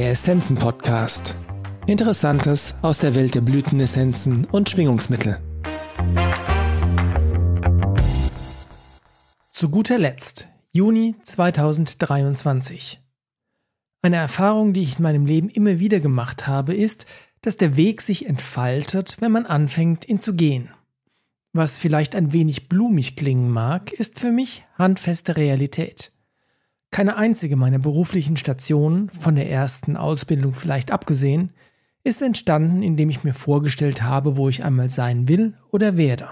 Der Essenzen-Podcast. Interessantes aus der Welt der Blütenessenzen und Schwingungsmittel. Zu guter Letzt, Juni 2023. Eine Erfahrung, die ich in meinem Leben immer wieder gemacht habe, ist, dass der Weg sich entfaltet, wenn man anfängt, ihn zu gehen. Was vielleicht ein wenig blumig klingen mag, ist für mich handfeste Realität. Keine einzige meiner beruflichen Stationen, von der ersten Ausbildung vielleicht abgesehen, ist entstanden, indem ich mir vorgestellt habe, wo ich einmal sein will oder werde.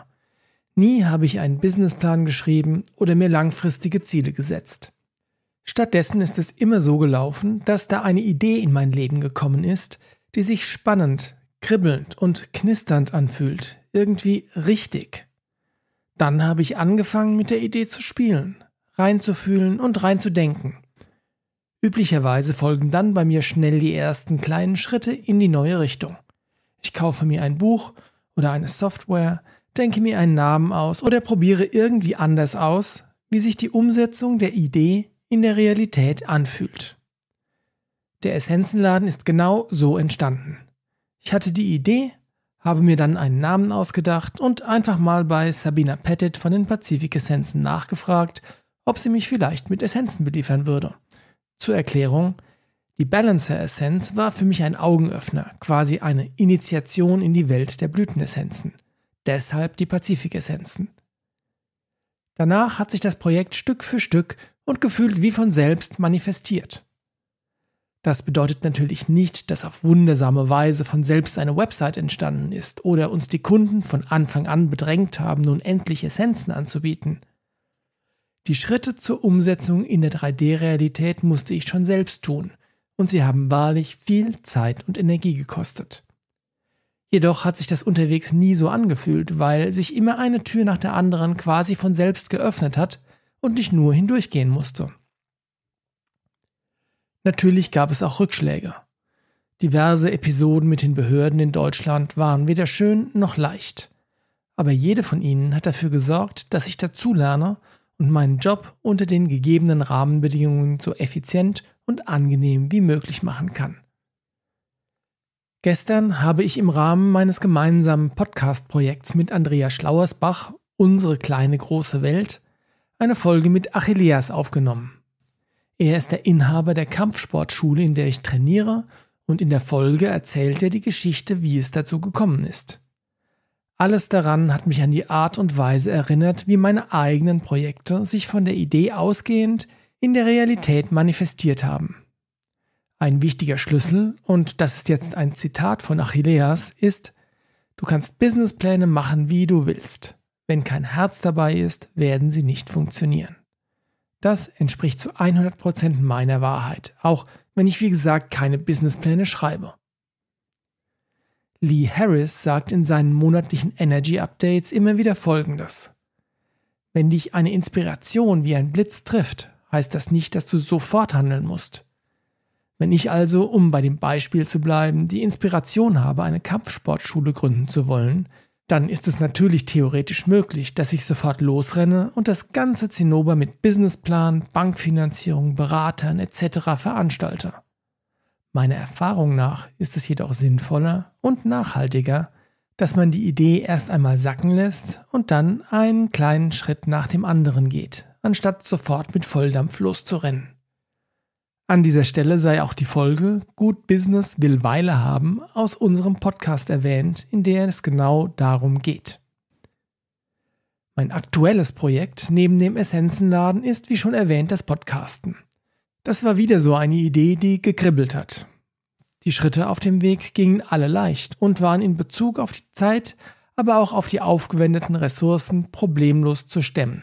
Nie habe ich einen Businessplan geschrieben oder mir langfristige Ziele gesetzt. Stattdessen ist es immer so gelaufen, dass da eine Idee in mein Leben gekommen ist, die sich spannend, kribbelnd und knisternd anfühlt, irgendwie richtig. Dann habe ich angefangen, mit der Idee zu spielen, reinzufühlen und reinzudenken. Üblicherweise folgen dann bei mir schnell die ersten kleinen Schritte in die neue Richtung. Ich kaufe mir ein Buch oder eine Software, denke mir einen Namen aus oder probiere irgendwie anders aus, wie sich die Umsetzung der Idee in der Realität anfühlt. Der Essenzenladen ist genau so entstanden. Ich hatte die Idee, habe mir dann einen Namen ausgedacht und einfach mal bei Sabina Pettit von den Pazifik Essenzen nachgefragt, ob sie mich vielleicht mit Essenzen beliefern würde. Zur Erklärung, die Balancer-Essenz war für mich ein Augenöffner, quasi eine Initiation in die Welt der Blütenessenzen. Deshalb die Pazifik-Essenzen. Danach hat sich das Projekt Stück für Stück und gefühlt wie von selbst manifestiert. Das bedeutet natürlich nicht, dass auf wundersame Weise von selbst eine Website entstanden ist oder uns die Kunden von Anfang an bedrängt haben, nun endlich Essenzen anzubieten. Die Schritte zur Umsetzung in der 3D-Realität musste ich schon selbst tun, und sie haben wahrlich viel Zeit und Energie gekostet. Jedoch hat sich das unterwegs nie so angefühlt, weil sich immer eine Tür nach der anderen quasi von selbst geöffnet hat und ich nur hindurchgehen musste. Natürlich gab es auch Rückschläge. Diverse Episoden mit den Behörden in Deutschland waren weder schön noch leicht. Aber jede von ihnen hat dafür gesorgt, dass ich dazulerne und meinen Job unter den gegebenen Rahmenbedingungen so effizient und angenehm wie möglich machen kann. Gestern habe ich im Rahmen meines gemeinsamen Podcast-Projekts mit Andrea Schlauersbach Unsere kleine große Welt eine Folge mit Achilleas aufgenommen. Er ist der Inhaber der Kampfsportschule, in der ich trainiere, und in der Folge erzählt er die Geschichte, wie es dazu gekommen ist. Alles daran hat mich an die Art und Weise erinnert, wie meine eigenen Projekte sich von der Idee ausgehend in der Realität manifestiert haben. Ein wichtiger Schlüssel, und das ist jetzt ein Zitat von Achilleas, ist, du kannst Businesspläne machen, wie du willst. Wenn kein Herz dabei ist, werden sie nicht funktionieren. Das entspricht zu 100% meiner Wahrheit, auch wenn ich wie gesagt keine Businesspläne schreibe. Lee Harris sagt in seinen monatlichen Energy Updates immer wieder Folgendes. Wenn dich eine Inspiration wie ein Blitz trifft, heißt das nicht, dass du sofort handeln musst. Wenn ich also, um bei dem Beispiel zu bleiben, die Inspiration habe, eine Kampfsportschule gründen zu wollen, dann ist es natürlich theoretisch möglich, dass ich sofort losrenne und das ganze Zinnober mit Businessplan, Bankfinanzierung, Beratern etc. veranstalte. Meiner Erfahrung nach ist es jedoch sinnvoller und nachhaltiger, dass man die Idee erst einmal sacken lässt und dann einen kleinen Schritt nach dem anderen geht, anstatt sofort mit Volldampf loszurennen. An dieser Stelle sei auch die Folge Gut Business will Weile haben aus unserem Podcast erwähnt, in der es genau darum geht. Mein aktuelles Projekt neben dem Essenzenladen ist, wie schon erwähnt, das Podcasten. Das war wieder so eine Idee, die gekribbelt hat. Die Schritte auf dem Weg gingen alle leicht und waren in Bezug auf die Zeit, aber auch auf die aufgewendeten Ressourcen problemlos zu stemmen.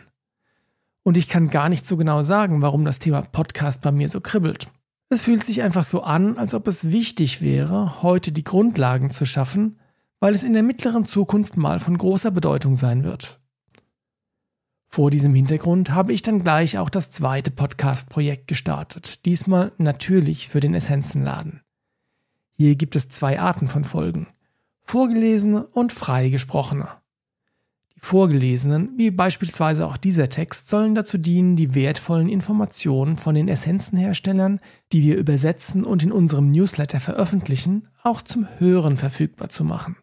Und ich kann gar nicht so genau sagen, warum das Thema Podcast bei mir so kribbelt. Es fühlt sich einfach so an, als ob es wichtig wäre, heute die Grundlagen zu schaffen, weil es in der mittleren Zukunft mal von großer Bedeutung sein wird. Vor diesem Hintergrund habe ich dann gleich auch das zweite Podcast-Projekt gestartet, diesmal natürlich für den Essenzenladen. Hier gibt es zwei Arten von Folgen, vorgelesene und freigesprochene. Die vorgelesenen, wie beispielsweise auch dieser Text, sollen dazu dienen, die wertvollen Informationen von den Essenzenherstellern, die wir übersetzen und in unserem Newsletter veröffentlichen, auch zum Hören verfügbar zu machen.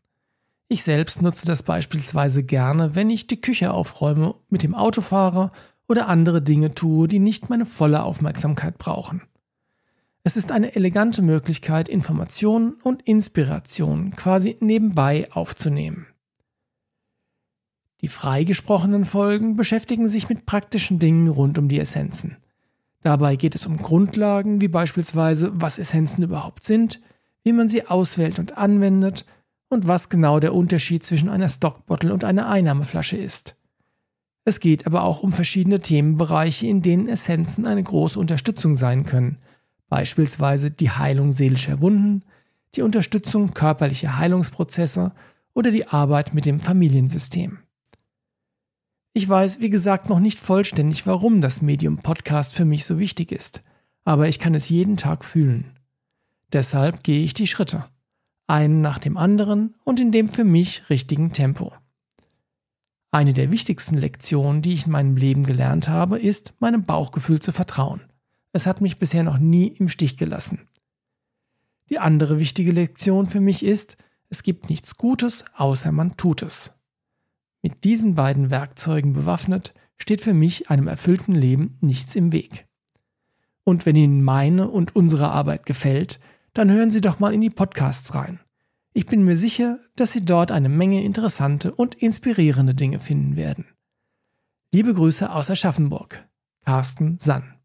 Ich selbst nutze das beispielsweise gerne, wenn ich die Küche aufräume, mit dem Auto fahre oder andere Dinge tue, die nicht meine volle Aufmerksamkeit brauchen. Es ist eine elegante Möglichkeit, Informationen und Inspirationen quasi nebenbei aufzunehmen. Die freigesprochenen Folgen beschäftigen sich mit praktischen Dingen rund um die Essenzen. Dabei geht es um Grundlagen wie beispielsweise, was Essenzen überhaupt sind, wie man sie auswählt und anwendet und was genau der Unterschied zwischen einer Stockbottle und einer Einnahmeflasche ist. Es geht aber auch um verschiedene Themenbereiche, in denen Essenzen eine große Unterstützung sein können, beispielsweise die Heilung seelischer Wunden, die Unterstützung körperlicher Heilungsprozesse oder die Arbeit mit dem Familiensystem. Ich weiß, wie gesagt, noch nicht vollständig, warum das Medium Podcast für mich so wichtig ist, aber ich kann es jeden Tag fühlen. Deshalb gehe ich die Schritte einen nach dem anderen und in dem für mich richtigen Tempo. Eine der wichtigsten Lektionen, die ich in meinem Leben gelernt habe, ist, meinem Bauchgefühl zu vertrauen. Es hat mich bisher noch nie im Stich gelassen. Die andere wichtige Lektion für mich ist, es gibt nichts Gutes, außer man tut es. Mit diesen beiden Werkzeugen bewaffnet, steht für mich einem erfüllten Leben nichts im Weg. Und wenn Ihnen meine und unsere Arbeit gefällt, dann hören Sie doch mal in die Podcasts rein. Ich bin mir sicher, dass Sie dort eine Menge interessante und inspirierende Dinge finden werden. Liebe Grüße aus Aschaffenburg. Carsten Sann.